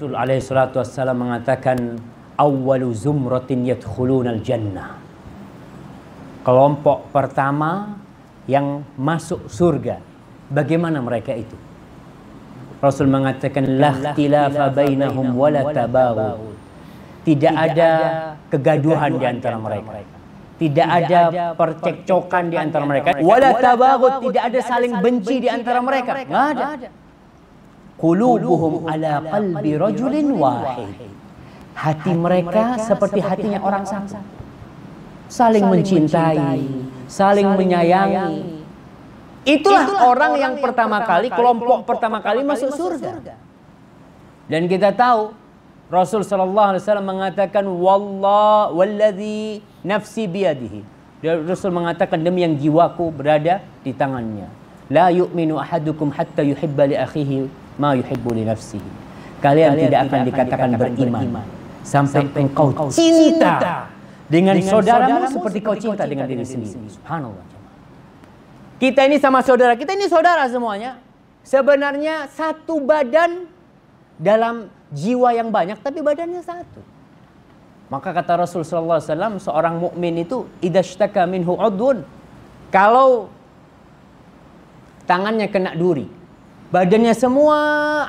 Rasul alaihi salatu wassalam mengatakan awwalu zumratin yadkhulunal jannah. Kelompok pertama yang masuk surga. Bagaimana mereka itu? Rasul mengatakan lahtilafa bainahum wala tabawu. Tidak ada kegaduhan di antara mereka. Tidak ada percekcokan di antara mereka. Wala tabagut, tidak ada saling benci di antara mereka. Enggak ada qulubuhum ala qalbi rajulin wahid. Hati mereka seperti hatinya orang satu. Saling mencintai, saling menyayangi. Itulah orang yang pertama kali, kelompok pertama kali masuk surga. Dan kita tahu Rasul sallallahu alaihi wasallam mengatakan wallah wallazi nafsi biadihi. Rasul mengatakan demi yang jiwaku berada di tangannya. La yu'minu ahadukum hatta yuhibba li akhihi ma yuhibbu li nafsihi. Kalian, Kalian tidak akan dikatakan beriman, beriman sampai, sampai engkau cinta, cinta dengan, saudaramu seperti kau cinta dengan diri sendiri. Subhanallah. Kita ini sama saudara, kita ini saudara semuanya. Sebenarnya satu badan dalam jiwa yang banyak tapi badannya satu. Maka kata Rasul sallallahu alaihi wasallam seorang mukmin itu idzhtaka minhu udun kalau tangannya kena duri badannya semua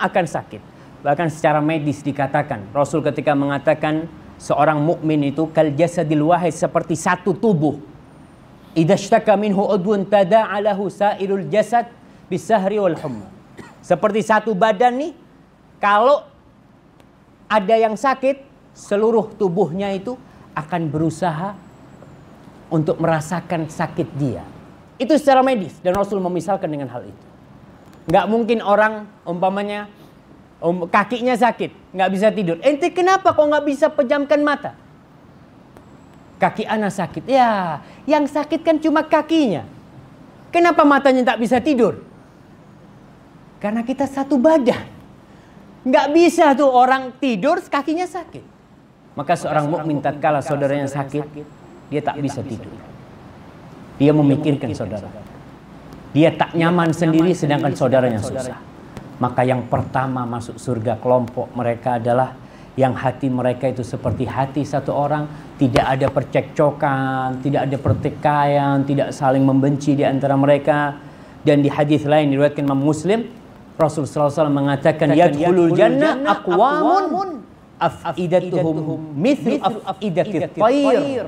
akan sakit. Bahkan secara medis dikatakan, Rasul ketika mengatakan seorang mukmin itu kal jasadil wahid seperti satu tubuh. Idashtaka minhu udwun tada'alahu sairul jasad bisahri wal humma. Seperti satu badan nih, kalau ada yang sakit, seluruh tubuhnya itu akan berusaha untuk merasakan sakit dia. Itu secara medis dan Rasul memisalkan dengan hal itu. Nggak mungkin orang umpamanya um, kakinya sakit, nggak bisa tidur. Ente kenapa kok nggak bisa pejamkan mata? Kaki anak sakit. Ya, yang sakit kan cuma kakinya. Kenapa matanya tak bisa tidur? Karena kita satu badan. Nggak bisa tuh orang tidur kakinya sakit. Maka seorang mukmin kalah saudaranya sakit, dia tak bisa, tidur. Dia memikirkan saudara. Dia tak nyaman sendiri sedangkan saudaranya susah. Maka yang pertama masuk surga kelompok mereka adalah yang hati mereka itu seperti hati satu orang, tidak ada percekcokan, tidak ada pertikaian, tidak saling membenci di antara mereka. Dan di hadis lain diriwayatkan Imam Muslim, Rasul SAW mengatakan yadkhulul jannah aqwamun afidatuhum mithlu afidatit tayr.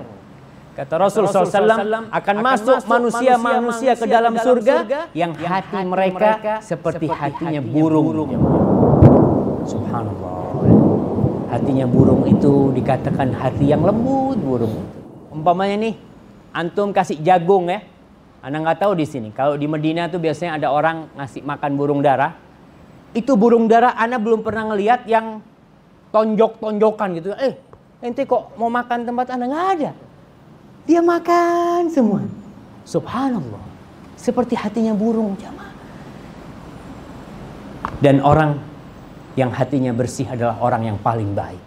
Kata Rasul, SAW akan masuk manusia-manusia ke dalam surga yang hati mereka seperti hatinya burung. Subhanallah. Hatinya burung itu dikatakan hati yang lembut burung. Umpamanya nih, antum kasih jagung ya. Anda nggak tahu di sini. Kalau di Medina tuh biasanya ada orang ngasih makan burung darah. Itu burung darah Anda belum pernah ngelihat yang tonjok-tonjokan gitu. Eh, ente kok mau makan tempat Anda? Nggak ada. Dia makan semua. Subhanallah. Seperti hatinya burung jamaah. Dan orang yang hatinya bersih adalah orang yang paling baik.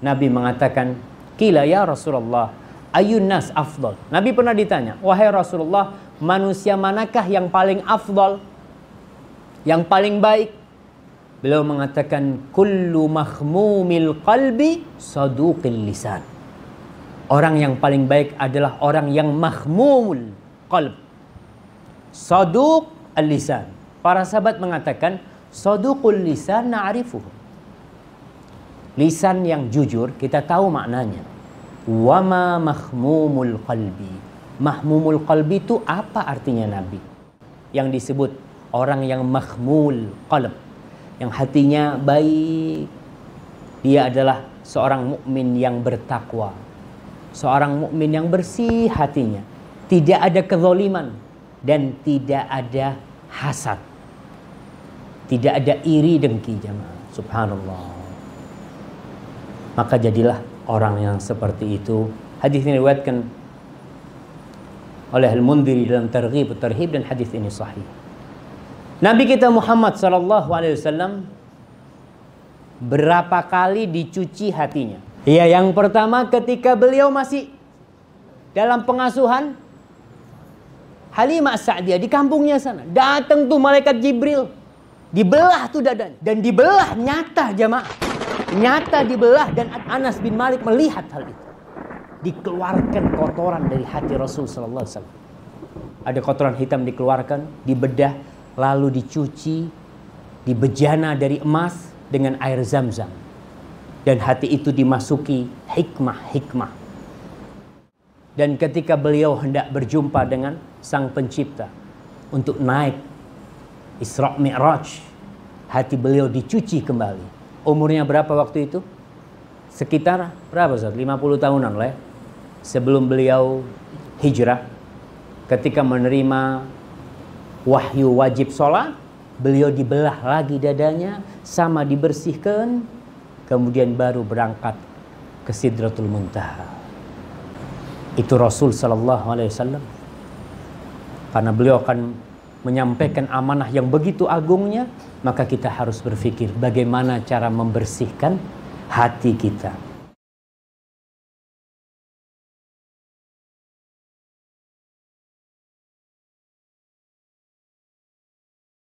Nabi mengatakan, "Kila ya Rasulullah, ayun nas afdol?" Nabi pernah ditanya, "Wahai Rasulullah, manusia manakah yang paling afdol? Yang paling baik?" Beliau mengatakan, "Kullu mahmumil qalbi saduqil lisan." Orang yang paling baik adalah orang yang mahmumul qalb. Saduq al-lisan. Para sahabat mengatakan, saduqul lisan na'rifuhu. Lisan yang jujur, kita tahu maknanya. Wama mahmumul qalbi. Mahmumul qalbi itu apa artinya Nabi? Yang disebut orang yang mahmul qalb. Yang hatinya baik. Dia adalah seorang mukmin yang bertakwa seorang mukmin yang bersih hatinya, tidak ada kezoliman dan tidak ada hasad. Tidak ada iri dengki jemaah. Subhanallah. Maka jadilah orang yang seperti itu. Hadis ini diriwayatkan oleh al mundiri dalam Targhib Tarhib dan hadis ini sahih. Nabi kita Muhammad sallallahu alaihi wasallam berapa kali dicuci hatinya? Iya, yang pertama ketika beliau masih dalam pengasuhan Halimah Sa'diyah di kampungnya sana. Datang tuh malaikat Jibril. Dibelah tuh dadan Dan dibelah nyata jemaah, Nyata dibelah dan Anas bin Malik melihat hal itu. Dikeluarkan kotoran dari hati Rasul Sallallahu Alaihi Wasallam. Ada kotoran hitam dikeluarkan, dibedah, lalu dicuci, dibejana dari emas dengan air zam-zam dan hati itu dimasuki hikmah-hikmah. Dan ketika beliau hendak berjumpa dengan Sang Pencipta untuk naik Isra Mi'raj, hati beliau dicuci kembali. Umurnya berapa waktu itu? Sekitar berapa Ustaz? 50 tahunan lah ya. Sebelum beliau hijrah ketika menerima wahyu wajib sholat beliau dibelah lagi dadanya sama dibersihkan kemudian baru berangkat ke Sidratul Muntaha. Itu Rasul Sallallahu Alaihi Wasallam. Karena beliau akan menyampaikan amanah yang begitu agungnya, maka kita harus berpikir bagaimana cara membersihkan hati kita.